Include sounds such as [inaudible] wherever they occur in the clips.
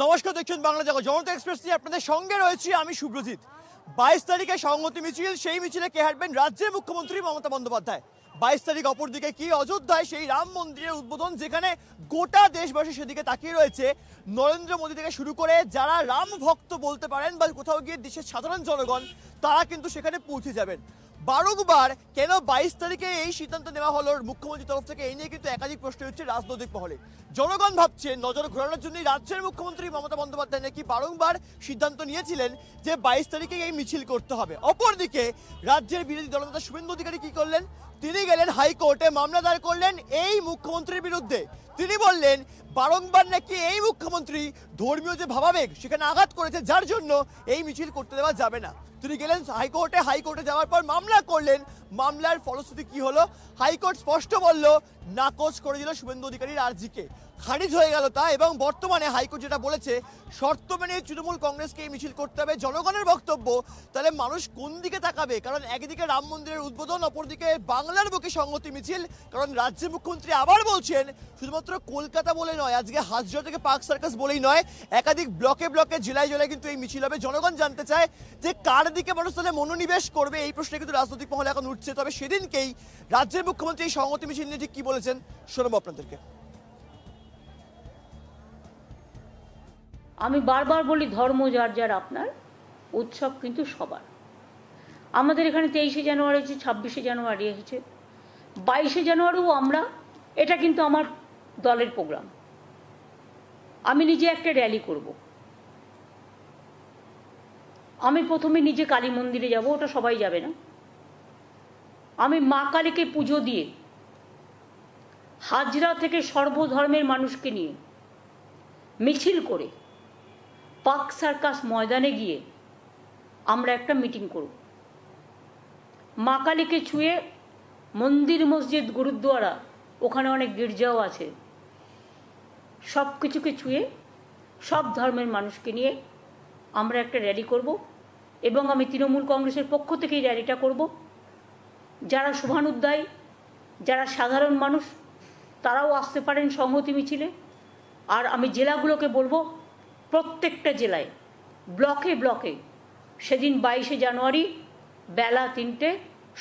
নমস্কার দেখছেন বাংলা জগৎ জনতা এক্সপ্রেস নিয়ে আপনাদের সঙ্গে রয়েছি আমি সুব্রজিৎ বাইশ তারিখে সংহতি মিছিল সেই মিছিলে কে হাঁটবেন রাজ্যের মুখ্যমন্ত্রী মমতা বন্দ্যোপাধ্যায় বাইশ তারিখ অপরদিকে কি অযোধ্যায় সেই রাম মন্দিরের উদ্বোধন যেখানে গোটা দেশবাসী সেদিকে তাকিয়ে রয়েছে নরেন্দ্র মোদী থেকে শুরু করে যারা রাম ভক্ত বলতে পারেন বা কোথাও গিয়ে দেশের সাধারণ জনগণ তারা কিন্তু সেখানে পৌঁছে যাবেন বারংবার কেন বাইশ তারিখে এই সিদ্ধান্ত নেওয়া হলো মুখ্যমন্ত্রীর তরফ থেকে এই নিয়ে কিন্তু একাধিক প্রশ্ন হচ্ছে রাজনৈতিক মহলে জনগণ ভাবছে নজর ঘোরানোর জন্য রাজ্যের মুখ্যমন্ত্রী মমতা বন্দ্যোপাধ্যায় নাকি বারংবার সিদ্ধান্ত নিয়েছিলেন যে বাইশ তারিখে এই মিছিল করতে হবে অপরদিকে রাজ্যের বিরোধী দলনেতা শুভেন্দু অধিকারী কি করলেন তিনি গেলেন হাইকোর্টে মামলা দায়ের করলেন এই মুখ্যমন্ত্রীর বিরুদ্ধে তিনি বললেন বারংবার নাকি এই মুখ্যমন্ত্রী ধর্মীয় যে ভাবাবেগ সেখানে আঘাত করেছে যার জন্য এই মিছিল করতে দেওয়া যাবে না তিনি গেলেন হাইকোর্টে হাইকোর্টে যাওয়ার পর মামলা করলেন মামলার ফলশ্রুতি কি হলো হাইকোর্ট স্পষ্ট বলল নাকচ করে দিল শুভেন্দু অধিকারীর আর্জিকে খারিজ হয়ে গেল তা এবং বর্তমানে হাইকোর্ট যেটা বলেছে শর্ত মেনে তৃণমূল কংগ্রেসকে এই মিছিল করতে হবে জনগণের বক্তব্য তাহলে মানুষ কোন দিকে তাকাবে কারণ একদিকে রাম মন্দিরের উদ্বোধন অপরদিকে বাংলার বুকে সংহতি মিছিল কারণ রাজ্যের মুখ্যমন্ত্রী আবার বলছেন শুধুমাত্র কলকাতা বলে নয় আজকে হাজরা থেকে পার্ক সার্কাস বলেই নয় একাধিক ব্লকে ব্লকে জেলায় জেলায় কিন্তু এই মিছিল হবে জনগণ জানতে চায় যে কার দিকে মানুষ তাহলে মনোনিবেশ করবে এই প্রশ্নে কিন্তু রাজনৈতিক মহলে এখন উঠছে তবে সেদিনকেই রাজ্যের মুখ্যমন্ত্রী এই সংহতি মিছিল নিয়ে ঠিক কী বলেছেন শোনাবো আপনাদেরকে আমি বারবার বলি ধর্ম যার যার আপনার উৎসব কিন্তু সবার আমাদের এখানে তেইশে জানুয়ারি হয়েছে ছাব্বিশে জানুয়ারি হয়েছে বাইশে জানুয়ারিও আমরা এটা কিন্তু আমার দলের প্রোগ্রাম আমি নিজে একটা র্যালি করব আমি প্রথমে নিজে কালী মন্দিরে যাব ওটা সবাই যাবে না আমি মা কালীকে পুজো দিয়ে হাজরা থেকে সর্বধর্মের মানুষকে নিয়ে মিছিল করে পাক সার্কাস ময়দানে গিয়ে আমরা একটা মিটিং করব মা কালীকে ছুঁয়ে মন্দির মসজিদ গুরুদ্বারা ওখানে অনেক গির্জাও আছে সব কিছুকে ছুঁয়ে সব ধর্মের মানুষকে নিয়ে আমরা একটা র্যালি করব এবং আমি তৃণমূল কংগ্রেসের পক্ষ থেকে এই র্যালিটা করব যারা শুভানুদ্দায়ী যারা সাধারণ মানুষ তারাও আসতে পারেন সংহতি মিছিলে আর আমি জেলাগুলোকে বলবো প্রত্যেকটা জেলায় ব্লকে ব্লকে সেদিন বাইশে জানুয়ারি বেলা তিনটে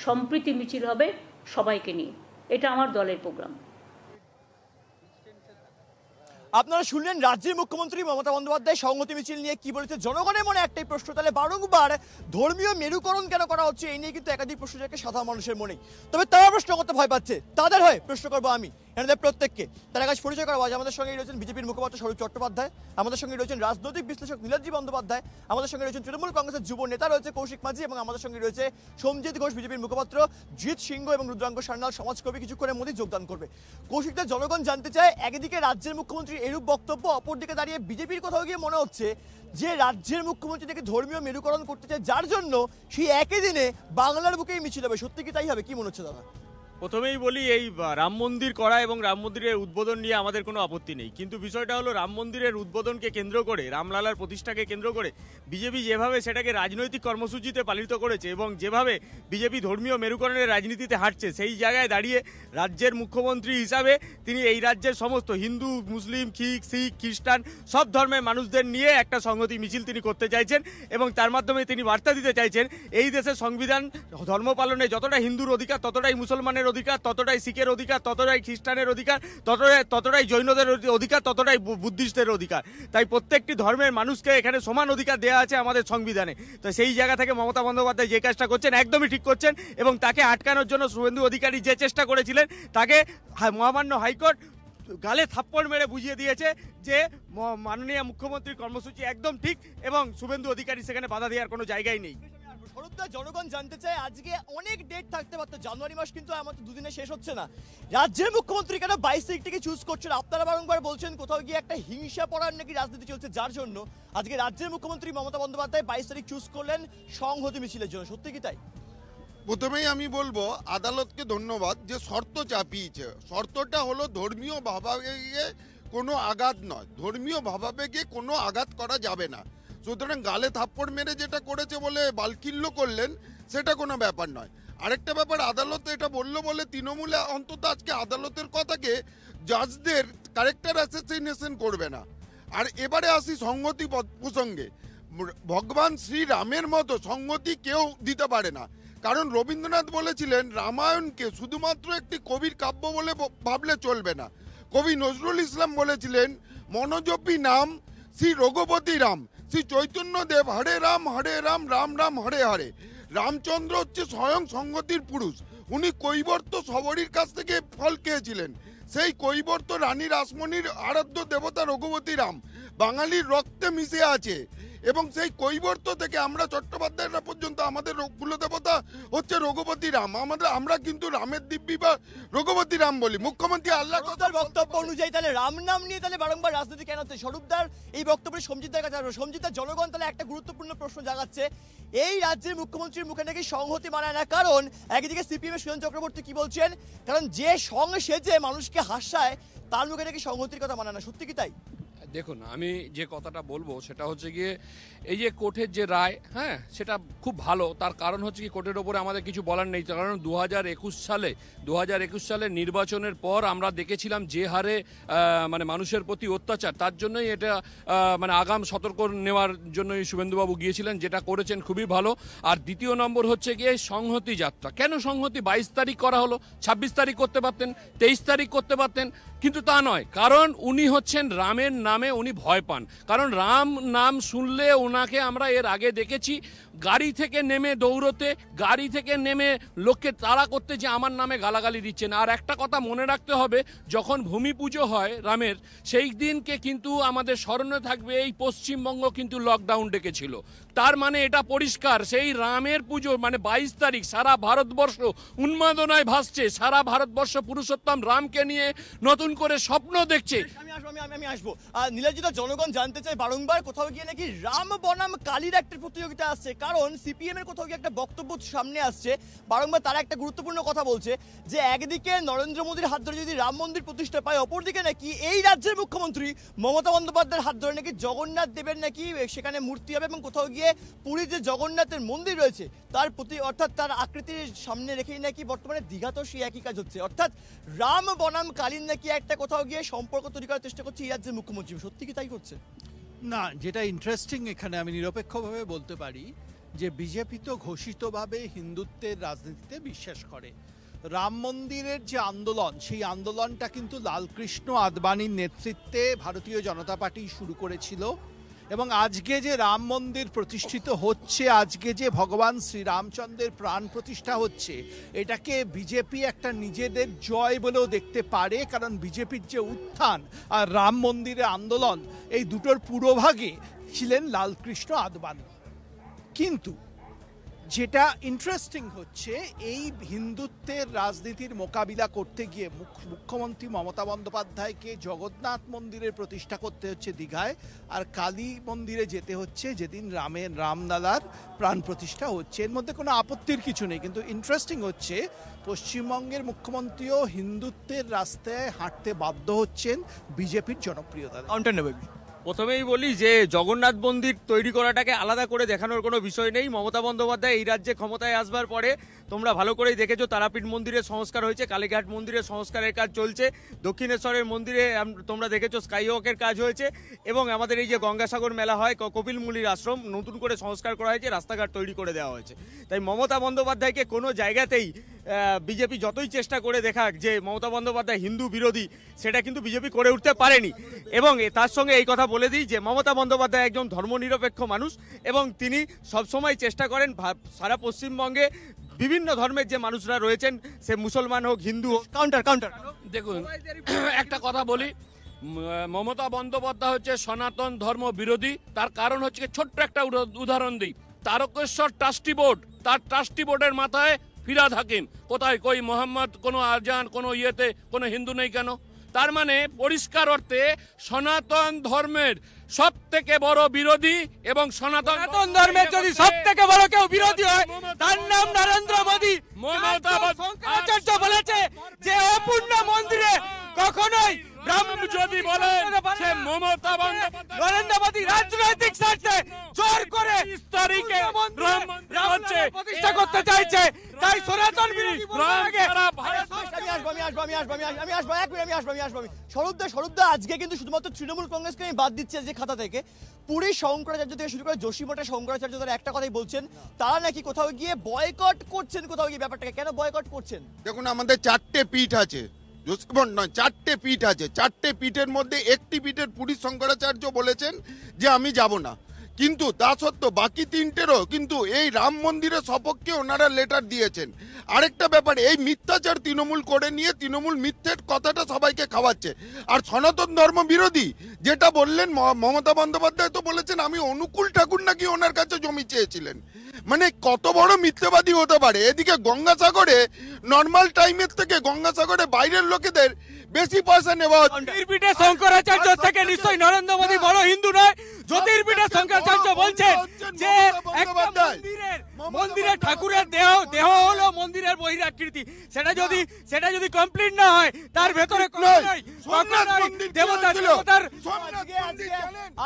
সম্প্রীতি মিছিল হবে সবাইকে নিয়ে এটা আমার দলের প্রোগ্রাম আপনারা শুনলেন রাজ্যের মুখ্যমন্ত্রী মমতা বন্দ্যোপাধ্যায় সংহতি মিছিল নিয়ে কি বলেছে জনগণের মনে একটাই প্রশ্ন তাহলে বারংবার ধর্মীয় মেরুকরণ কেন করা হচ্ছে এই নিয়ে কিন্তু একাধিক প্রশ্ন সাধারণ মানুষের মনে তবে তারা প্রশ্ন করতে ভয় পাচ্ছে তাদের হয় প্রশ্ন করবো আমি এনাদের প্রত্যেককে তার কাছে পরিচয় করা হয় আমাদের সঙ্গে রয়েছেন বিজেপির মুখপাত্র স্বরূপ চট্টোপাধ্যায় আমাদের সঙ্গে রয়েছেন রাজনৈতিক বিশ্লেষক নীলাদ্রি বন্দ্যোপাধ্যায় আমাদের সঙ্গে রয়েছেন তৃণমূল কংগ্রেসের যুব নেতা রয়েছে কৌশিক মাঝি এবং আমাদের সঙ্গে রয়েছে সোমজিৎ ঘোষ বিজেপির মুখপাত্র জিৎ সিংহ এবং রুদ্রাঙ্গ সান্নাল সমাজকর্মী কিছুক্ষণের মধ্যে যোগদান করবে কৌশিকদের জনগণ জানতে চায় একদিকে রাজ্যের মুখ্যমন্ত্রী এরূপ বক্তব্য অপরদিকে দাঁড়িয়ে বিজেপির কোথাও গিয়ে মনে হচ্ছে যে রাজ্যের মুখ্যমন্ত্রী থেকে ধর্মীয় মেরুকরণ করতে চায় যার জন্য সেই একই দিনে বাংলার বুকেই মিছিল হবে সত্যি কি তাই হবে কি মনে হচ্ছে দাদা প্রথমেই বলি এই রাম মন্দির করা এবং রাম মন্দিরের উদ্বোধন নিয়ে আমাদের কোনো আপত্তি নেই কিন্তু বিষয়টা হলো রাম মন্দিরের উদ্বোধনকে কেন্দ্র করে রামলালার প্রতিষ্ঠাকে কেন্দ্র করে বিজেপি যেভাবে সেটাকে রাজনৈতিক কর্মসূচিতে পালিত করেছে এবং যেভাবে বিজেপি ধর্মীয় মেরুকরণের রাজনীতিতে হাঁটছে সেই জায়গায় দাঁড়িয়ে রাজ্যের মুখ্যমন্ত্রী হিসাবে তিনি এই রাজ্যের সমস্ত হিন্দু মুসলিম শিখ শিখ খ্রিস্টান সব ধর্মের মানুষদের নিয়ে একটা সংহতি মিছিল তিনি করতে চাইছেন এবং তার মাধ্যমে তিনি বার্তা দিতে চাইছেন এই দেশের সংবিধান ধর্ম পালনে যতটা হিন্দুর অধিকার ততটাই মুসলমানের অধিকার ততটাই শিখের অধিকার ততটাই খ্রিস্টানের অধিকার ততটাই ততটাই জৈনদের অধিকার ততটাই বুদ্ধিস্টদের অধিকার তাই প্রত্যেকটি ধর্মের মানুষকে এখানে সমান অধিকার দেওয়া আছে আমাদের সংবিধানে তো সেই জায়গা থেকে মমতা বন্দ্যোপাধ্যায় যে কাজটা করছেন একদমই ঠিক করছেন এবং তাকে আটকানোর জন্য শুভেন্দু অধিকারী যে চেষ্টা করেছিলেন তাকে মহামান্য হাইকোর্ট গালে থাপ্পড় মেরে বুঝিয়ে দিয়েছে যে মাননীয় মুখ্যমন্ত্রীর কর্মসূচি একদম ঠিক এবং শুভেন্দু অধিকারী সেখানে বাধা দেওয়ার কোনো জায়গাই নেই শরৎদা জনগণ জানতে চায় আজকে অনেক ডেট থাকতে পারতো জানুয়ারি মাস কিন্তু আমাদের দুদিনে শেষ হচ্ছে না রাজ্যের মুখ্যমন্ত্রী কেন বাইশ তারিখটিকে চুজ করছেন আপনারা বারংবার বলছেন কোথাও গিয়ে একটা হিংসা পড়ার নাকি রাজনীতি চলছে যার জন্য আজকে রাজ্যের মুখ্যমন্ত্রী মমতা বন্দ্যোপাধ্যায় বাইশ তারিখ চুজ করলেন সংহতি মিছিলের জন্য সত্যি কি তাই প্রথমেই আমি বলবো আদালতকে ধন্যবাদ যে শর্ত চাপিয়েছে শর্তটা হলো ধর্মীয় ভাবাবেগে কোনো আঘাত নয় ধর্মীয় ভাবাবেগে কোনো আঘাত করা যাবে না সুতরাং গালে থাপ্পড় মেরে যেটা করেছে বলে বালকিল্য করলেন সেটা কোনো ব্যাপার নয় আরেকটা ব্যাপার আদালত এটা বলল বলে তৃণমূলে অন্তত আজকে আদালতের কথাকে জাজদের ক্যারেক্টার অ্যাসোসিয়েশন করবে না আর এবারে আসি সংহতি প্রসঙ্গে ভগবান শ্রীরামের মতো সংহতি কেউ দিতে পারে না কারণ রবীন্দ্রনাথ বলেছিলেন রামায়ণকে শুধুমাত্র একটি কবির কাব্য বলে ভাবলে চলবে না কবি নজরুল ইসলাম বলেছিলেন মনোজপী নাম শ্রী রঘুপতি রাম শ্রী চৈতন্য দেব হরে রাম হরে রাম রাম রাম হরে হরে রামচন্দ্র হচ্ছে স্বয়ং সংগতির পুরুষ উনি কৈবর্ত সবরীর কাছ থেকে ফল খেয়েছিলেন সেই কৈবর্ত রানী রাসমণির আরাধ্য দেবতা রঘুপতি রাম বাঙালির রক্তে মিশে আছে এবং সেই কৈবর্ত থেকে আমরা চট্টোপাধ্যায়রা পর্যন্ত আমাদের দেবতা হচ্ছে রঘুপতি রাম আমাদের আমরা কিন্তু রামের দিব্যি বা রঘুপতি রাম বলি মুখ্যমন্ত্রী আল্লাহ বক্তব্য অনুযায়ী তাহলে রাম নাম নিয়ে তাহলে বারংবার রাজনীতি কেন হচ্ছে স্বরূপদার এই বক্তব্যে সঞ্জিতের কাছে আসবে সঞ্জিতার জনগণ তাহলে একটা গুরুত্বপূর্ণ প্রশ্ন জাগাচ্ছে এই রাজ্যের মুখ্যমন্ত্রীর মুখে নাকি সংহতি মানায় না কারণ একদিকে সিপিএম সুজন চক্রবর্তী কি বলছেন কারণ যে সং সেজে মানুষকে হাসায় তার মুখে নাকি সংহতির কথা মানায় না সত্যি কি তাই দেখুন আমি যে কথাটা বলবো সেটা হচ্ছে গিয়ে এই যে কোর্টের যে রায় হ্যাঁ সেটা খুব ভালো তার কারণ হচ্ছে কি কোর্টের ওপরে আমাদের কিছু বলার নেই কারণ দু হাজার একুশ সালে দু হাজার একুশ সালে নির্বাচনের পর আমরা দেখেছিলাম যে হারে মানে মানুষের প্রতি অত্যাচার তার জন্যই এটা মানে আগাম সতর্ক নেওয়ার জন্যই শুভেন্দুবাবু গিয়েছিলেন যেটা করেছেন খুবই ভালো আর দ্বিতীয় নম্বর হচ্ছে গিয়ে সংহতি যাত্রা কেন সংহতি বাইশ তারিখ করা হলো ছাব্বিশ তারিখ করতে পারতেন তেইশ তারিখ করতে পারতেন কিন্তু তা নয় কারণ উনি হচ্ছেন রামের নামে উনি ভয় পান কারণ রাম নাম শুনলে ওনাকে আমরা এর আগে দেখেছি গাড়ি থেকে নেমে দৌড়তে গাড়ি থেকে নেমে লোককে তাড়া করতে যে আমার নামে গালাগালি দিচ্ছেন আর একটা কথা মনে রাখতে হবে যখন ভূমি পুজো হয় রামের সেই দিনকে কিন্তু আমাদের স্মরণে থাকবে এই পশ্চিমবঙ্গ কিন্তু লকডাউন ডেকেছিল তার মানে এটা পরিষ্কার সেই রামের পুজো মানে বাইশ তারিখ সারা ভারতবর্ষ উন্মাদনায় ভাসছে সারা ভারতবর্ষ পুরুষোত্তম রামকে নিয়ে নতুন নতুন করে স্বপ্ন দেখছে আমি আসবো আমি আমি জনগণ জানতে চাই বারংবার কোথাও গিয়ে নাকি রাম বনাম কালীর একটা প্রতিযোগিতা আসছে কারণ সিপিএম এর কোথাও গিয়ে একটা বক্তব্য সামনে আসছে বারংবার তারা একটা গুরুত্বপূর্ণ কথা বলছে যে একদিকে নরেন্দ্র মোদীর হাত ধরে যদি রাম মন্দির প্রতিষ্ঠা পায় অপরদিকে নাকি এই রাজ্যের মুখ্যমন্ত্রী মমতা বন্দ্যোপাধ্যায়ের হাত ধরে নাকি জগন্নাথ দেবের নাকি সেখানে মূর্তি হবে এবং কোথাও গিয়ে পুরীর যে জগন্নাথের মন্দির রয়েছে তার প্রতি অর্থাৎ তার আকৃতির সামনে রেখেই নাকি বর্তমানে দীঘাতেও সেই একই কাজ হচ্ছে অর্থাৎ রাম বনাম কালীন নাকি এক একটা কোথাও গিয়ে সম্পর্ক তৈরি করার চেষ্টা করছে এই রাজ্যের মুখ্যমন্ত্রী সত্যি কি তাই করছে না যেটা ইন্টারেস্টিং এখানে আমি নিরপেক্ষভাবে বলতে পারি যে বিজেপি তো ঘোষিতভাবে হিন্দুত্বের রাজনীতিতে বিশ্বাস করে রাম মন্দিরের যে আন্দোলন সেই আন্দোলনটা কিন্তু লালকৃষ্ণ আদবানির নেতৃত্বে ভারতীয় জনতা পার্টি শুরু করেছিল এবং আজকে যে রাম মন্দির প্রতিষ্ঠিত হচ্ছে আজকে যে ভগবান শ্রীরামচন্দ্রের প্রাণ প্রতিষ্ঠা হচ্ছে এটাকে বিজেপি একটা নিজেদের জয় বলেও দেখতে পারে কারণ বিজেপির যে উত্থান আর রাম মন্দিরের আন্দোলন এই দুটোর পুরোভাগে ছিলেন লালকৃষ্ণ আদবানি কিন্তু যেটা ইন্টারেস্টিং হচ্ছে এই হিন্দুত্বের রাজনীতির মোকাবিলা করতে গিয়ে মুখ্যমন্ত্রী মমতা বন্দ্যোপাধ্যায়কে জগন্নাথ মন্দিরের প্রতিষ্ঠা করতে হচ্ছে দীঘায় আর কালী মন্দিরে যেতে হচ্ছে যেদিন রামের রামদালার প্রাণ প্রতিষ্ঠা হচ্ছে এর মধ্যে কোনো আপত্তির কিছু নেই কিন্তু ইন্টারেস্টিং হচ্ছে পশ্চিমবঙ্গের মুখ্যমন্ত্রীও হিন্দুত্বের রাস্তায় হাঁটতে বাধ্য হচ্ছেন বিজেপির জনপ্রিয়তা কাউন্টার প্রথমেই বলি যে জগন্নাথ মন্দির তৈরি করাটাকে আলাদা করে দেখানোর কোনো বিষয় নেই মমতা বন্দ্যোপাধ্যায় এই রাজ্যে ক্ষমতায় আসবার পরে তোমরা ভালো করেই দেখেছো তারাপীঠ মন্দিরের সংস্কার হয়েছে কালীঘাট মন্দিরের সংস্কারের কাজ চলছে দক্ষিণেশ্বরের মন্দিরে তোমরা দেখেছো স্কাইওয়াকের কাজ হয়েছে এবং আমাদের এই যে গঙ্গাসাগর মেলা হয় মুলির আশ্রম নতুন করে সংস্কার করা হয়েছে রাস্তাঘাট তৈরি করে দেওয়া হয়েছে তাই মমতা বন্দ্যোপাধ্যায়কে কোনো জায়গাতেই বিজেপি যতই চেষ্টা করে দেখাক যে মমতা বন্দ্যোপাধ্যায় হিন্দু বিরোধী সেটা কিন্তু বিজেপি করে উঠতে পারেনি এবং তার সঙ্গে এই কথা বলে দিই যে মমতা বন্দ্যোপাধ্যায় একজন ধর্মনিরপেক্ষ মানুষ এবং তিনি সবসময় চেষ্টা করেন সারা পশ্চিমবঙ্গে বিভিন্ন ধর্মের যে মানুষরা রয়েছেন সে মুসলমান হোক হিন্দু হোক কাউন্টার কাউন্টার দেখুন একটা কথা বলি মমতা বন্দ্যোপাধ্যায় হচ্ছে সনাতন ধর্ম বিরোধী তার কারণ হচ্ছে ছোট্ট একটা উদাহরণ দিই তারকেশ্বর ট্রাস্টি বোর্ড তার ট্রাস্টি বোর্ডের মাথায় ফিরাদ হাকিম কোথায় কই মোহাম্মদ কোনো আজান কোনো ইয়েতে কোনো হিন্দু নেই কেন তার মানে পরিষ্কার অর্থে সনাতন ধর্মের সব থেকে বড় বিরোধী এবং সনাতন ধর্মের যদি সব থেকে বড় কেউ বিরোধী হয় তার নাম নরেন্দ্র মোদী মমতা বলেছে যে অপূর্ণ মন্দিরে কখনোই ব্রাহ্মণ বলেন সে মমতা রাজনৈতিক স্বার্থে জোর করে প্রতিষ্ঠা করতে চাইছে তাই সনাতন বিরোধী আগে আজকে কিন্তু শুধুমাত্র তৃণমূল কংগ্রেসকে আমি বাদ দিচ্ছে যে খাতা থেকে পুরী শঙ্করাচার্য থেকে শুরু করে যোশীমঠে শঙ্করাচার্য তারা একটা কথাই বলছেন তারা নাকি কোথাও গিয়ে বয়কট করছেন কোথাও গিয়ে ব্যাপারটাকে কেন বয়কট করছেন দেখুন আমাদের চারটে পিঠ আছে দুষ্কর্ম নয় চারটে পিঠ আছে চারটে পিঠের মধ্যে একটি পিঠের পুরী শঙ্করাচার্য বলেছেন যে আমি যাব না কিন্তু তা সত্ত্বেও বাকি তিনটেরও কিন্তু এই রাম মন্দিরের সপক্ষে ওনারা লেটার দিয়েছেন আরেকটা ব্যাপার এই মিথ্যাচার তৃণমূল করে নিয়ে তৃণমূল মিথ্যের কথাটা সবাইকে খাওয়াচ্ছে আর সনাতন ধর্ম বিরোধী যেটা বললেন মমতা বন্দ্যোপাধ্যায় তো বলেছেন আমি অনুকূল ঠাকুর নাকি ওনার কাছে জমি চেয়েছিলেন মানে কত বড় মিথ্যাবাদী হতে পারে এদিকে গঙ্গাসাগরে নর্মাল টাইমের থেকে গঙ্গাসাগরে বাইরের লোকেদের বেশি পয়সা নেওয়া জ্যোতির্পীঠে শঙ্করাচার্য আচ্ছা, থেকে আচ্ছা, আচ্ছা। নিশ্চয়ই নরেন্দ্র মোদী বড় হিন্দু নয় জ্যোতির্পীঠে শঙ্করাচার্য বলছেন যে একটা মন্দিরের মন্দিরের ঠাকুরের দেহ দেহ হলো মন্দিরের বহিরাকৃতি সেটা যদি সেটা যদি কমপ্লিট না হয় তার ভেতরে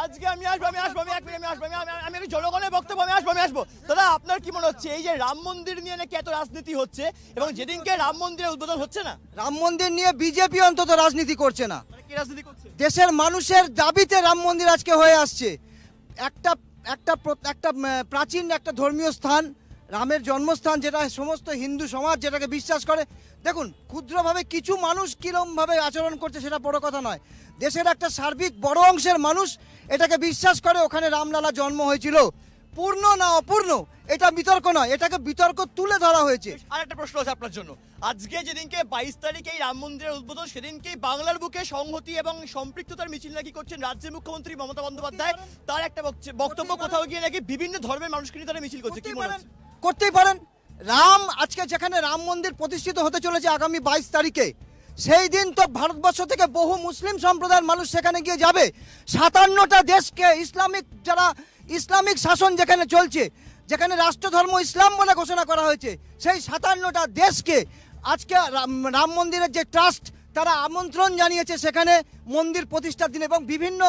আজকে আমি আসবো আমি আসবো আমি এক মিনিট আমি আসবো আমি আমি আমি জনগণের বক্তব্য আমি আসবো আমি আসবো দাদা আপনার কি মনে হচ্ছে এই যে রাম মন্দির নিয়ে নাকি এত রাজনীতি হচ্ছে এবং যেদিনকে রাম মন্দিরের উদ্বোধন হচ্ছে না রাম মন্দির নিয়ে বিজেপি অন্তত রাজনীতি করছে না মানে দেশের মানুষের দাবিতে রাম মন্দির আজকে হয়ে আসছে একটা একটা একটা প্রাচীন একটা ধর্মীয় স্থান রামের জন্মস্থান যেটা সমস্ত হিন্দু সমাজ যেটাকে বিশ্বাস করে দেখুন ক্ষুদ্রভাবে কিছু মানুষ কীরমভাবে আচরণ করছে সেটা বড় কথা নয় দেশের একটা সার্বিক বড় অংশের মানুষ এটাকে বিশ্বাস করে ওখানে রামলালা জন্ম হয়েছিল পূর্ণ না অপূর্ণ এটা বিতর্ক নয় এটাকে বিতর্ক তুলে ধরা হয়েছে আর একটা প্রশ্ন আছে আপনার জন্য আজকে যেদিনকে বাইশ তারিখে এই রাম মন্দিরের উদ্বোধন সেদিনকে বাংলার বুকে সংহতি এবং সম্পৃক্ততার মিছিল নাকি করছেন রাজ্যের মুখ্যমন্ত্রী মমতা বন্দ্যোপাধ্যায় তার একটা বক্তব্য কোথাও গিয়ে নাকি বিভিন্ন ধর্মের মানুষকে নিয়ে তারা মিছিল করছে কি মনে করতেই পারেন রাম আজকে যেখানে রাম মন্দির প্রতিষ্ঠিত হতে চলেছে আগামী বাইশ তারিখে সেই দিন তো ভারতবর্ষ থেকে বহু মুসলিম সম্প্রদায়ের মানুষ সেখানে গিয়ে যাবে সাতান্নটা দেশকে ইসলামিক যারা ইসলামিক শাসন যেখানে চলছে যেখানে রাষ্ট্রধর্ম ইসলাম বলে ঘোষণা করা হয়েছে সেই সাতান্নটা দেশকে আজকে রাম মন্দিরের যে ট্রাস্ট তারা আমন্ত্রণ জানিয়েছে সেখানে মন্দির প্রতিষ্ঠার দিন এবং বিভিন্ন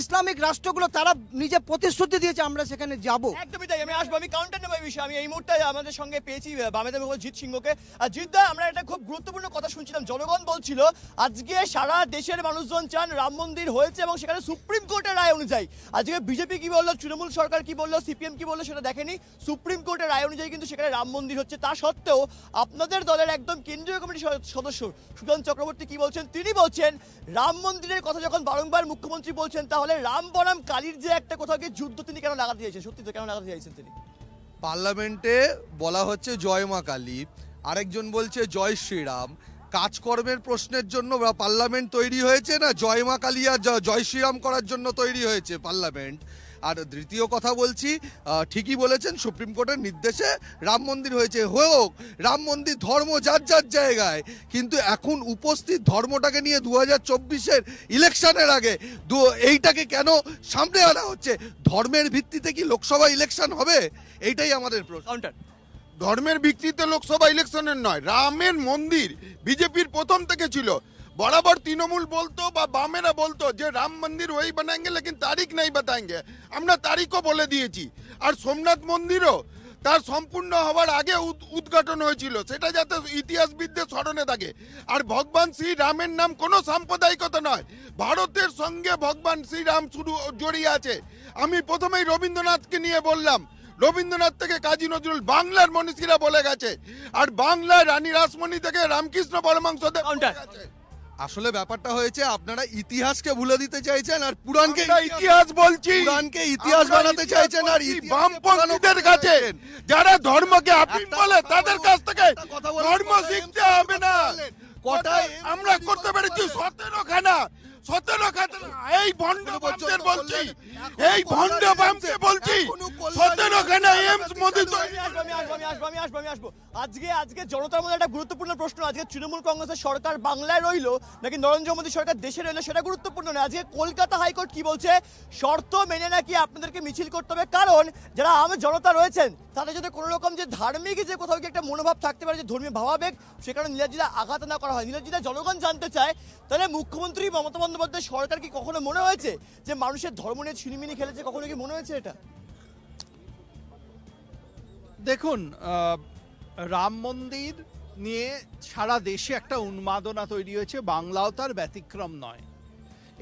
ইসলামিক রাষ্ট্রগুলো তারা নিজে প্রতিশ্রুতি দিয়েছে আমরা সেখানে যাব একদমই তাই আমি আসবো আমি কাউন্টার নেবো এই আমি এই মুহূর্তে আমাদের সঙ্গে পেয়েছি বামেদা ভগবান জিৎ সিংহকে আর দা আমরা একটা খুব গুরুত্বপূর্ণ কথা শুনছিলাম জনগণ বলছিল আজকে সারা দেশের মানুষজন চান রাম মন্দির হয়েছে এবং সেখানে সুপ্রিম কোর্টের রায় অনুযায়ী আজকে বিজেপি কি বললো তৃণমূল সরকার কি বললো সিপিএম কি বললো সেটা দেখেনি সুপ্রিম কোর্টের রায় অনুযায়ী কিন্তু সেখানে রাম মন্দির হচ্ছে তা সত্ত্বেও আপনাদের দলের একদম কেন্দ্রীয় কমিটির সদস্য সুজন চক্রবর্তী কি বলছেন তিনি বলছেন রাম মন্দির মন্দিরের কথা যখন বারংবার মুখ্যমন্ত্রী বলছেন তাহলে রাম বনাম কালীর যে একটা কোথাও গিয়ে যুদ্ধ তিনি কেন লাগাতে চাইছেন সত্যি তো কেন লাগাতে চাইছেন তিনি পার্লামেন্টে বলা হচ্ছে জয় মা কালী আরেকজন বলছে জয় শ্রীরাম কাজকর্মের প্রশ্নের জন্য পার্লামেন্ট তৈরি হয়েছে না জয় মা কালী আর জয় শ্রীরাম করার জন্য তৈরি হয়েছে পার্লামেন্ট আর দ্বিতীয় কথা বলছি ঠিকই বলেছেন সুপ্রিম কোর্টের নির্দেশে রাম মন্দির হয়েছে হোক রাম মন্দির ধর্ম যার যার জায়গায় কিন্তু এখন উপস্থিত ধর্মটাকে নিয়ে দু হাজার চব্বিশের ইলেকশনের আগে দু এইটাকে কেন সামনে আনা হচ্ছে ধর্মের ভিত্তিতে কি লোকসভা ইলেকশন হবে এইটাই আমাদের প্রশ্ন ধর্মের ভিত্তিতে লোকসভা ইলেকশনের নয় রামের মন্দির বিজেপির প্রথম থেকে ছিল বরাবর তৃণমূল বলতো বা বামেরা বলতো যে রাম মন্দির ওই বানায়েঙ্গে লেকিন তারিখ নাই বাতায়েঙ্গে আমরা তারিখও বলে দিয়েছি আর সোমনাথ মন্দিরও তার সম্পূর্ণ হওয়ার আগে উদ্ঘাটন হয়েছিল সেটা যাতে ইতিহাসবিদদের স্মরণে থাকে আর ভগবান শ্রীরামের নাম কোনো সাম্প্রদায়িকতা নয় ভারতের সঙ্গে ভগবান শ্রীরাম শুরু জড়িয়ে আছে আমি প্রথমেই রবীন্দ্রনাথকে নিয়ে বললাম রবীন্দ্রনাথ থেকে কাজী নজরুল বাংলার মনীষীরা বলে গেছে আর বাংলার রানী রাসমণি থেকে রামকৃষ্ণ পরমাংশ আসলে ব্যাপারটা হয়েছে আপনারা ইতিহাসকে ভুলে দিতে চাইছেন আর পুরাণকে ইতিহাস বলছি পুরাণকে ইতিহাস বানাতে চাইছেন আর বামপন্থীদের কাছে যারা ধর্মকে আপনি বলে তাদের কাছ থেকে ধর্ম শিখতে হবে না কটাই আমরা করতে পেরেছি সতেরো খানা সতেরো খানা এই ভণ্ড বলছি এই ভন্ড বামকে বলছি সতেরোখানা এমস মোদি তৈরি আজকে আজকে জনতার মধ্যে একটা গুরুত্বপূর্ণ প্রশ্ন আজকে তৃণমূল কংগ্রেসের সরকার বাংলায় রইল নাকি নরেন্দ্র মোদী সরকার দেশে রইল সেটা গুরুত্বপূর্ণ নয় আজকে কলকাতা হাইকোর্ট কি বলছে শর্ত মেনে নাকি আপনাদেরকে মিছিল করতে হবে কারণ যারা আমি জনতা রয়েছেন তাদের যদি কোনো রকম যে ধার্মিক যে কোথাও কি একটা মনোভাব থাকতে পারে যে ধর্মীয় ভাবাবেগ সে কারণে নীলাজিরা আঘাত না করা হয় নীলাজিরা জনগণ জানতে চায় তাহলে মুখ্যমন্ত্রী মমতা বন্দ্যোপাধ্যায় সরকার কি কখনো মনে হয়েছে যে মানুষের ধর্ম নিয়ে ঝিলিমিলি খেলেছে কখনো কি মনে হয়েছে এটা দেখুন রাম মন্দির নিয়ে সারা দেশে একটা উন্মাদনা তৈরি হয়েছে বাংলাও তার ব্যতিক্রম নয়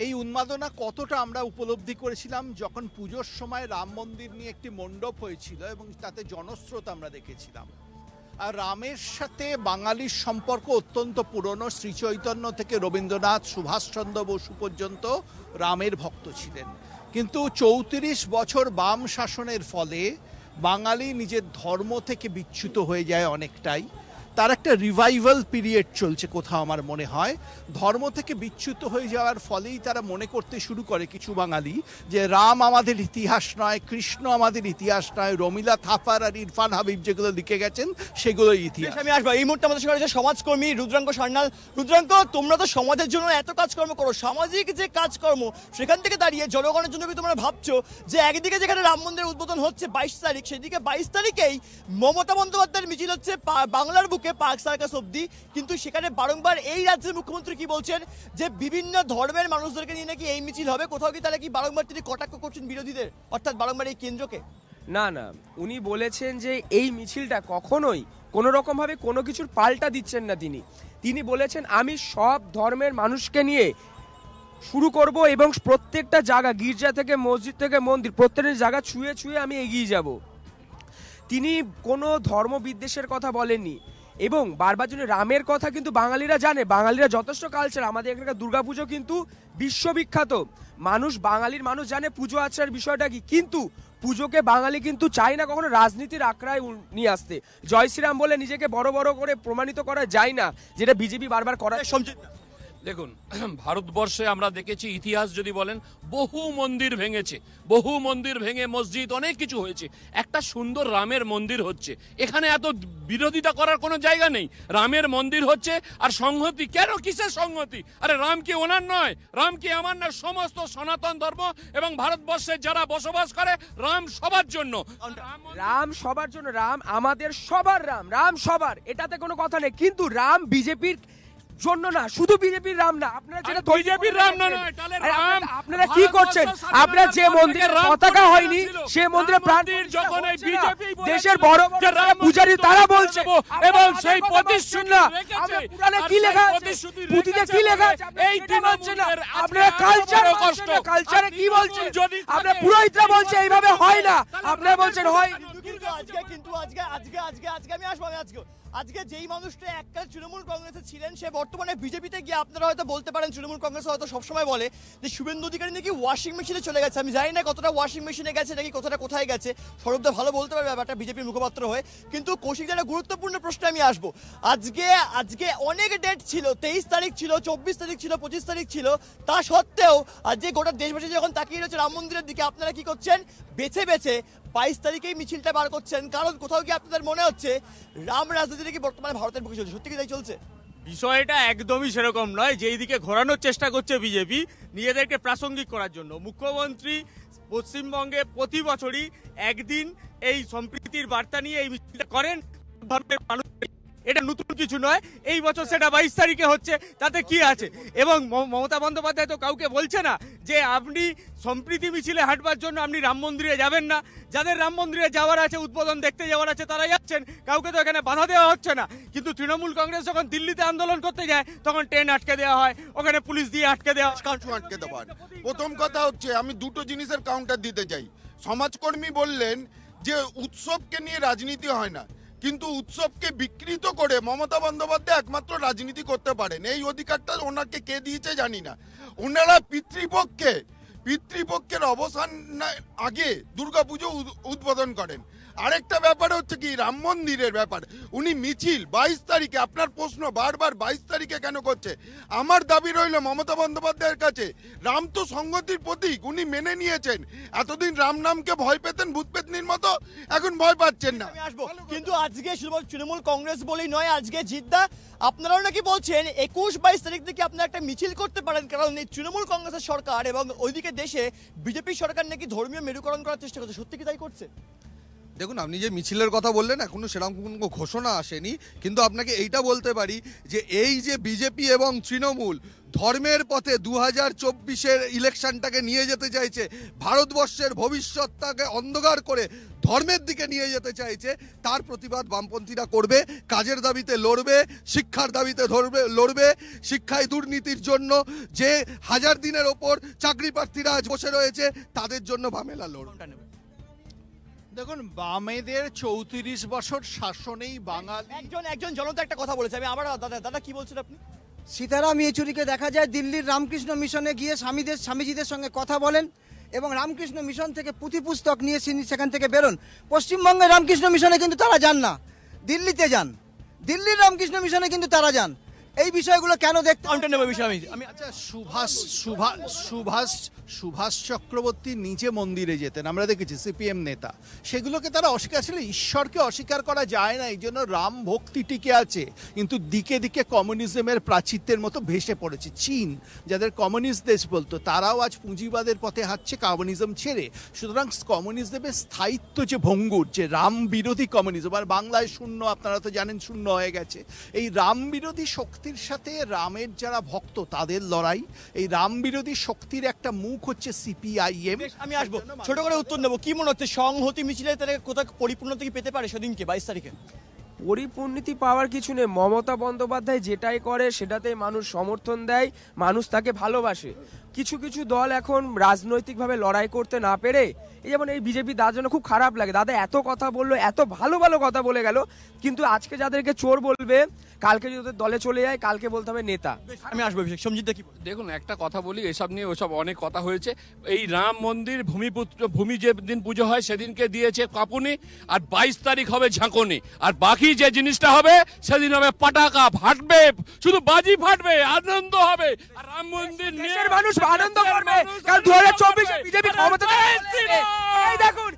এই উন্মাদনা কতটা আমরা উপলব্ধি করেছিলাম যখন পুজোর সময় রাম মন্দির নিয়ে একটি মণ্ডপ হয়েছিল এবং তাতে জনস্রোত আমরা দেখেছিলাম আর রামের সাথে বাঙালির সম্পর্ক অত্যন্ত পুরনো শ্রীচৈতন্য থেকে রবীন্দ্রনাথ সুভাষচন্দ্র বসু পর্যন্ত রামের ভক্ত ছিলেন কিন্তু চৌত্রিশ বছর বাম শাসনের ফলে বাঙালি নিজের ধর্ম থেকে বিচ্যুত হয়ে যায় অনেকটাই তার একটা রিভাইভাল পিরিয়ড চলছে কোথাও আমার মনে হয় ধর্ম থেকে বিচ্যুত হয়ে যাওয়ার ফলেই তারা মনে করতে শুরু করে কিছু বাঙালি যে রাম আমাদের ইতিহাস নয় কৃষ্ণ আমাদের ইতিহাস নয় রমিলা থাপার আর ইরফান হাবিব যেগুলো লিখে গেছেন সেগুলোই ইতিহাস আমি আসবো এই মুহূর্তে আমাদের সঙ্গে সমাজকর্মী রুদ্রাঙ্ক সার্নাল রুদ্রাঙ্ক তোমরা তো সমাজের জন্য এত কাজকর্ম করো সামাজিক যে কাজকর্ম সেখান থেকে দাঁড়িয়ে জনগণের জন্য কি তোমরা ভাবছো যে একদিকে যেখানে রাম মন্দিরের উদ্বোধন হচ্ছে বাইশ তারিখ সেদিকে বাইশ তারিখেই মমতা বন্দ্যোপাধ্যায়ের মিছিল হচ্ছে বাংলার বুক ঢোকে পার্ক সার্কাস অব্দি কিন্তু সেখানে বারংবার এই রাজ্যের মুখ্যমন্ত্রী কি বলছেন যে বিভিন্ন ধর্মের মানুষদেরকে নিয়ে নাকি এই মিছিল হবে কোথাও কি তারা কি বারংবার তিনি কটাক্ষ করছেন বিরোধীদের অর্থাৎ বারংবার এই কেন্দ্রকে না না উনি বলেছেন যে এই মিছিলটা কখনোই কোনো রকমভাবে কোনো কিছুর পাল্টা দিচ্ছেন না তিনি তিনি বলেছেন আমি সব ধর্মের মানুষকে নিয়ে শুরু করব এবং প্রত্যেকটা জায়গা গির্জা থেকে মসজিদ থেকে মন্দির প্রত্যেকটা জায়গা ছুঁয়ে ছুঁয়ে আমি এগিয়ে যাব তিনি কোনো ধর্মবিদ্বেষের কথা বলেননি এবং বারবার জন্য রামের কথা কিন্তু বাঙালিরা জানে বাঙালিরা যথেষ্ট কালচার আমাদের এখানকার দুর্গাপুজো কিন্তু বিশ্ববিখ্যাত মানুষ বাঙালির মানুষ জানে পুজো আচার বিষয়টা কি কিন্তু পুজোকে বাঙালি কিন্তু চায় না কখনো রাজনীতির আখড়ায় নিয়ে আসতে জয় শ্রীরাম বলে নিজেকে বড় বড় করে প্রমাণিত করা যায় না যেটা বিজেপি বারবার করা সঞ্জিত দেখুন [clears throat] ভারতবর্ষে আমরা দেখেছি ইতিহাস যদি বলেন বহু মন্দির ভেঙেছে বহু মন্দির ভেঙে মসজিদ অনেক কিছু হয়েছে একটা সুন্দর রামের মন্দির হচ্ছে এখানে এত বিরোধিতা করার কোনো জায়গা নেই রামের মন্দির হচ্ছে আর সংহতি কেন কিসের সংহতি আরে রাম কি ওনার নয় রাম কি আমার না সমস্ত সনাতন ধর্ম এবং ভারতবর্ষে যারা বসবাস করে রাম সবার জন্য রাম সবার জন্য রাম আমাদের সবার রাম রাম সবার এটাতে কোনো কথা নেই কিন্তু রাম বিজেপির জন্য না শুধু বিজেপির রাম না আপনারা বিজেপির রাম না আপনারা কি করছেন যে পতাকা হয়নি সে মন্দিরে যখন বিজেপি দেশের বড় পূজারী তারা বলছে এবং সেই প্রতিশ্রুতি কি লেখা কি লেখা এই দিন হচ্ছে না কালচার কষ্ট কালচারে কি বলছেন পুরোহিতরা বলছে এইভাবে হয় না আপনারা বলছেন হয় কিন্তু আজকে কিন্তু আজকে আজকে আজকে আজকে আমি আসবো আমি আজকে আজকে যেই মানুষটা এককাল তৃণমূল কংগ্রেসে ছিলেন সে বর্তমানে বিজেপিতে গিয়ে আপনারা হয়তো বলতে পারেন তৃণমূল কংগ্রেস হয়তো সবসময় বলে যে শুভেন্দু অধিকারী নাকি ওয়াশিং মেশিনে চলে গেছে আমি জানি না কতটা ওয়াশিং মেশিনে গেছে নাকি কতটা কোথায় গেছে সরবদা ভালো বলতে পারবে ব্যাপারটা বিজেপির মুখপাত্র হয়ে কিন্তু কৌশিক যারা গুরুত্বপূর্ণ প্রশ্নে আমি আসবো আজকে আজকে অনেক ডেট ছিল তেইশ তারিখ ছিল চব্বিশ তারিখ ছিল পঁচিশ তারিখ ছিল তা সত্ত্বেও যে গোটা দেশবাসী যখন তাকিয়ে রয়েছে রাম মন্দিরের দিকে আপনারা কি করছেন বেছে বেছে বাইশ তারিখেই মিছিলটা বার করছেন কারণ কোথাও কি আপনাদের মনে হচ্ছে রাম রাজনীতি রাজনীতি কি বর্তমানে ভারতের বুকে চলছে সত্যি কি তাই চলছে বিষয়টা একদমই সেরকম নয় যে এইদিকে ঘোরানোর চেষ্টা করছে বিজেপি নিজেদেরকে প্রাসঙ্গিক করার জন্য মুখ্যমন্ত্রী পশ্চিমবঙ্গে প্রতি বছরই একদিন এই সম্প্রীতির বার্তা নিয়ে এই মিছিলটা করেন এটা নতুন কিছু নয় এই বছর সেটা বাইশ তারিখে হচ্ছে তাতে কি আছে এবং মমতা বন্দ্যোপাধ্যায় তো কাউকে বলছে না যে আপনি সম্প্রীতি মিছিলে হাঁটবার জন্য আপনি রাম মন্দিরে যাবেন না যাদের রাম মন্দিরে যাওয়ার আছে উদ্বোধন দেখতে যাওয়ার আছে তারা যাচ্ছেন কাউকে তো এখানে বাধা দেওয়া হচ্ছে না কিন্তু তৃণমূল কংগ্রেস যখন দিল্লিতে আন্দোলন করতে যায় তখন ট্রেন আটকে দেওয়া হয় ওখানে পুলিশ দিয়ে আটকে দেওয়া আটকে দেওয়া প্রথম কথা হচ্ছে আমি দুটো জিনিসের কাউন্টার দিতে চাই সমাজকর্মী বললেন যে উৎসবকে নিয়ে রাজনীতি হয় না কিন্তু উৎসবকে বিকৃত করে মমতা বন্দ্যোপাধ্যায় একমাত্র রাজনীতি করতে পারেন এই অধিকারটা ওনাকে কে দিয়েছে জানি না ওনারা পিতৃপক্ষে পিতৃপক্ষের অবসান আগে দুর্গাপুজো উদ্বোধন করেন আরেকটা ব্যাপার হচ্ছে কি রাম মন্দিরের ব্যাপার উনি মিছিল বাইশ তারিখে আপনার প্রশ্ন বারবার বাইশ তারিখে কেন করছে আমার দাবি রইল মমতা বন্দ্যোপাধ্যায়ের কাছে রাম তো সংগতির প্রতীক উনি মেনে নিয়েছেন এতদিন রাম নামকে ভয় পেতেন ভূতপেতনির মতো এখন ভয় পাচ্ছেন না আসবো কিন্তু আজকে শুধুমাত্র তৃণমূল কংগ্রেস বলেই নয় আজকে জিদ্দা আপনারাও নাকি বলছেন একুশ বাইশ তারিখ থেকে আপনি একটা মিছিল করতে পারেন কারণ এই তৃণমূল কংগ্রেসের সরকার এবং ওইদিকে দেশে বিজেপি সরকার নাকি ধর্মীয় মেরুকরণ করার চেষ্টা করছে সত্যি কি তাই করছে দেখুন আপনি যে মিছিলের কথা বললেন এখনও সেরকম কোনো ঘোষণা আসেনি কিন্তু আপনাকে এইটা বলতে পারি যে এই যে বিজেপি এবং তৃণমূল ধর্মের পথে দু হাজার চব্বিশের ইলেকশনটাকে নিয়ে যেতে চাইছে ভারতবর্ষের ভবিষ্যৎটাকে অন্ধকার করে ধর্মের দিকে নিয়ে যেতে চাইছে তার প্রতিবাদ বামপন্থীরা করবে কাজের দাবিতে লড়বে শিক্ষার দাবিতে ধরবে লড়বে শিক্ষায় দুর্নীতির জন্য যে হাজার দিনের ওপর চাকরি প্রার্থীরা বসে রয়েছে তাদের জন্য বামেলা লড়বে দেখুন বামেদের চৌত্রিশ বছর শাসনেই বাঙালি একজন একজন জনতা একটা কথা বলেছে আমি আবার দাদা দাদা কি বলছেন আপনি সীতারাম ইয়েচুরিকে দেখা যায় দিল্লির রামকৃষ্ণ মিশনে গিয়ে স্বামীদের স্বামীজিদের সঙ্গে কথা বলেন এবং রামকৃষ্ণ মিশন থেকে পুঁথি পুস্তক নিয়ে তিনি সেখান থেকে বেরোন পশ্চিমবঙ্গের রামকৃষ্ণ মিশনে কিন্তু তারা যান না দিল্লিতে যান দিল্লির রামকৃষ্ণ মিশনে কিন্তু তারা যান এই বিষয়গুলো কেন দেখতে কন্টেন্ট নেবো বিষয় আমি আমি আচ্ছা সুভাষ সুভাষ সুভাষ সুভাষ চক্রবর্তী নিজে মন্দিরে যেতেন আমরা দেখেছি সিপিএম নেতা সেগুলোকে তারা অস্বীকার আসলে ঈশ্বরকে অস্বীকার করা যায় না এই জন্য রাম ভক্তি টিকে আছে কিন্তু দিকে দিকে কমিউনিজমের প্রাচিত্যের মতো ভেসে পড়েছে চীন যাদের কমিউনিস্ট দেশ বলতো তারাও আজ পুঁজিবাদের পথে হাঁটছে কমিউনিজম ছেড়ে সুতরাং কমিউনিজমের স্থায়িত্ব যে ভঙ্গুর যে রাম বিরোধী কমিউনিজম আর বাংলায় শূন্য আপনারা তো জানেন শূন্য হয়ে গেছে এই রাম বিরোধী শক্তি শক্তির সাথে রামের যারা ভক্ত তাদের লড়াই এই রাম বিরোধী শক্তির একটা মুখ হচ্ছে সিপিআইএম আমি আসবো ছোট করে উত্তর নেবো কি মনে হচ্ছে সংহতি মিছিলে তারা কোথাও পরিপূর্ণতা কি পেতে পারে সেদিনকে বাইশ তারিখে পরিপূর্ণতি পাওয়ার কিছু নেই মমতা বন্দ্যোপাধ্যায় যেটাই করে সেটাতে মানুষ সমর্থন দেয় মানুষ তাকে ভালোবাসে কিছু কিছু দল এখন রাজনৈতিকভাবে লড়াই করতে না পেরে এই যেমন এই বিজেপি দাদার জন্য খুব খারাপ লাগে দাদা এত কথা বললো এত ভালো ভালো কথা বলে গেল কিন্তু আজকে যাদেরকে চোর বলবে কালকে যদি ওদের দলে চলে যায় কালকে বলতে হবে নেতা আমি আসবো অভিষেক সঞ্জিত দেখি দেখুন একটা কথা বলি এসব নিয়ে ওসব অনেক কথা হয়েছে এই রাম মন্দির ভূমিপুত্র ভূমি যে দিন পুজো হয় সেদিনকে দিয়েছে কাপুনি আর বাইশ তারিখ হবে ঝাঁকুনি আর বাকি যে জিনিসটা হবে সেদিন হবে পাটাকা ফাটবে শুধু বাজি ফাটবে আনন্দ হবে আর রাম মন্দির মানুষ আনন্দ করবে কারণ দু হাজার চব্বিশে বিজেপি ক্ষমতা দেখুন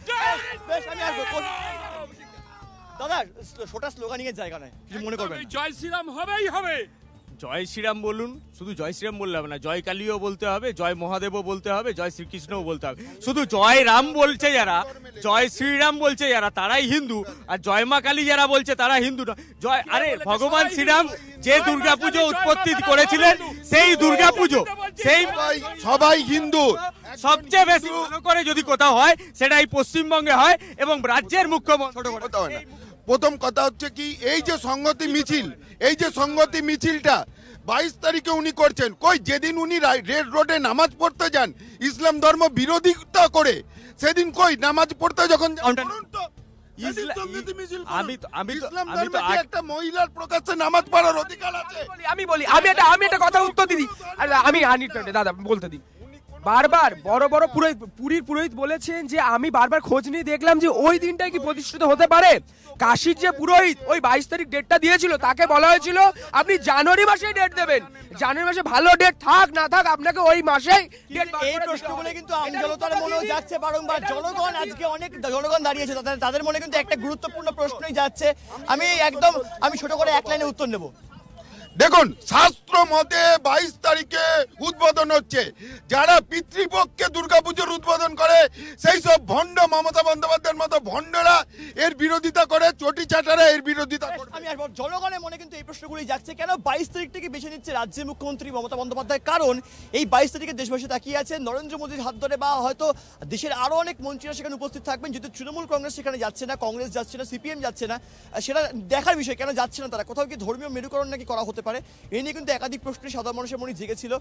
দাদা সোটা স্লোগানিংয়ের জায়গা নয় কিছু মনে করবেন জয় শ্রীরাম হবেই হবে জয় শ্রীরাম বলুন শুধু জয় শ্রীরাম বললে হবে না জয় কালীও বলতে হবে জয় মহাদেবও বলতে হবে জয় শ্রীকৃষ্ণও বলতে হবে শুধু জয় রাম বলছে যারা জয় শ্রীরাম বলছে যারা তারাই হিন্দু আর জয় মা কালী যারা বলছে তারা হিন্দু না জয় আরে ভগবান শ্রীরাম যে দুর্গাপুজো উৎপত্তি করেছিলেন সেই দুর্গাপুজো সেই সবাই হিন্দু সবচেয়ে বেশি করে যদি কোথাও হয় সেটা এই পশ্চিমবঙ্গে হয় এবং রাজ্যের মুখ্যমন্ত্রী প্রথম কথা হচ্ছে কি এই যে সংগতি মিছিল এই যে সংগতি মিছিলটা বাইশ তারিখে উনি করছেন কই যেদিন উনি রেড রোডে নামাজ পড়তে যান ইসলাম ধর্ম বিরোধিতা করে সেদিন কই নামাজ পড়তে যখন আমি বলি আমি একটা আমি একটা কথা উত্তর দিদি আমি দাদা বলতে দিই বারবার বড় বড় পুরোহিত পুরীর পুরোহিত বলেছেন যে আমি বারবার খোঁজ নিয়ে দেখলাম যে ওই দিনটাই কি প্রতিষ্ঠিত হতে পারে কাশির যে পুরোহিত ওই বাইশ তারিখ ডেটটা দিয়েছিল তাকে বলা হয়েছিল আপনি জানুয়ারি মাসে ডেট দেবেন জানুয়ারি মাসে ভালো ডেট থাক না থাক আপনাকে ওই মাসেই এই প্রশ্নগুলো কিন্তু জনতার মনেও যাচ্ছে বারংবার জনগণ আজকে অনেক জনগণ দাঁড়িয়েছে তাদের তাদের মনে কিন্তু একটা গুরুত্বপূর্ণ প্রশ্নই যাচ্ছে আমি একদম আমি ছোট করে এক লাইনে উত্তর নেবো দেখুন শাস্ত্র মতে বাইশ তারিখে উদ্বোধন হচ্ছে যারা পিতৃপক্ষে দুর্গাপুজোর উদ্বোধন করে সেই সব ভণ্ড মমতা বন্দ্যোপাধ্যায়ের মতো ভণ্ডরা এর বিরোধিতা করে চটি চাটারা এর বিরোধিতা করে আমি আসবো জনগণের মনে কিন্তু এই প্রশ্নগুলি যাচ্ছে কেন বাইশ থেকে বেছে নিচ্ছে রাজ্যের মুখ্যমন্ত্রী মমতা বন্দ্যোপাধ্যায় কারণ এই বাইশ তারিখে দেশবাসী তাকিয়ে আছেন নরেন্দ্র মোদীর হাত ধরে বা হয়তো দেশের আরও অনেক মন্ত্রীরা সেখানে উপস্থিত থাকবেন যদি তৃণমূল কংগ্রেস সেখানে যাচ্ছে না কংগ্রেস যাচ্ছে না সিপিএম যাচ্ছে না সেটা দেখার বিষয় কেন যাচ্ছে না তারা কোথাও কি ধর্মীয় মেরুকরণ নাকি করা হতে পারে এ নিয়ে কিন্তু একাধিক প্রশ্নে সাধারণ মানুষের মনে জেগেছিল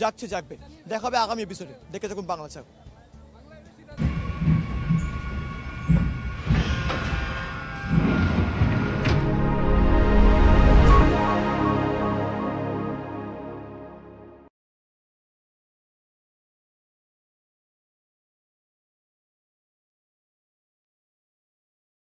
যাচ্ছে যাকবে দেখা হবে আগামী এপিসোডে দেখে থাকুন বাংলা চাক